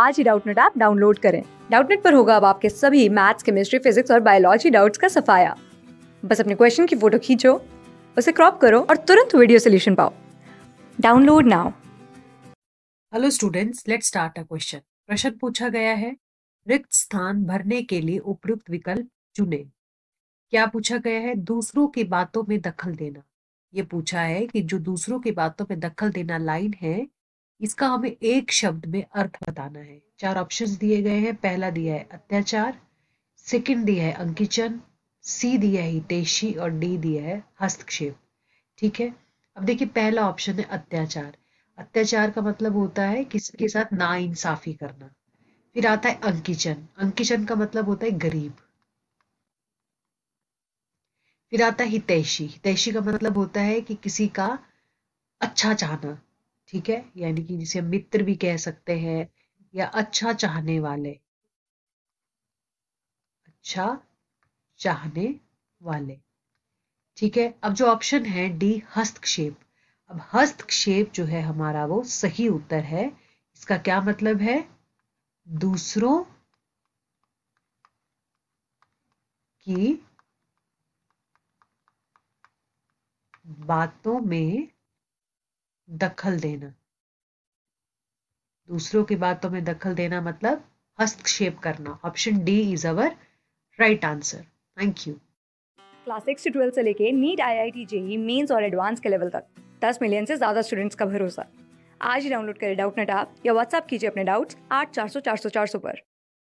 आज ही Doubtnut app download करें डाउटनेट पर होगा अब आपके सभी मैथ्स केमिस्ट्री फिजिक्स और बायोलॉजी डाउट्स का सफाया बस अपने क्वेश्चन की फोटो खींचो उसे क्रॉप करो और तुरंत वीडियो सोल्यूशन पाओ download now hello students let start a question प्रश्न पूछा गया है रिक्त स्थान भरने के लिए उपयुक्त विकल्प चुने क्या पूछा गया है दूसरों की बातों में दखल देना ये पूछा है कि जो दूसरों की बातों में दखल देना लाइन है इसका हमें एक शब्द में अर्थ बताना है चार ऑप्शंस दिए गए हैं पहला दिया है अत्याचार सेकंड दिया है अंकिचन सी दिया है हितेशी और डी दिया है हस्तक्षेप ठीक है अब देखिए पहला ऑप्शन है अत्याचार अत्याचार का मतलब होता है किसी के साथ ना इंसाफी करना फिर आता है अंकिचन अंकिचन का मतलब होता है गरीब फिर आता है हितैषी हितैषी का मतलब होता है कि किसी का अच्छा चाहना ठीक है यानी कि जिसे मित्र भी कह सकते हैं या अच्छा चाहने वाले अच्छा चाहने वाले ठीक है अब जो ऑप्शन है डी हस्तक्षेप अब हस्तक्षेप जो है हमारा वो सही उत्तर है इसका क्या मतलब है दूसरों की बातों में दखल देना दूसरों की बातों में दखल देना मतलब हस्तक्षेप करना option D is our right answer thank you class six से ट्वेल्थ से लेके NEET I I T JEE mains और एडवांस के लेवल तक दस मिलियन से ज्यादा स्टूडेंट्स का भरोसा आज ही डाउनलोड करें डाउट नेट या व्हाट्सअप कीजिए अपने डाउट्स आठ चार सौ चार सौ चार सौ पर